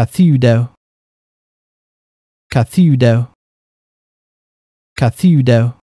Cathudo Cathudo Cathudo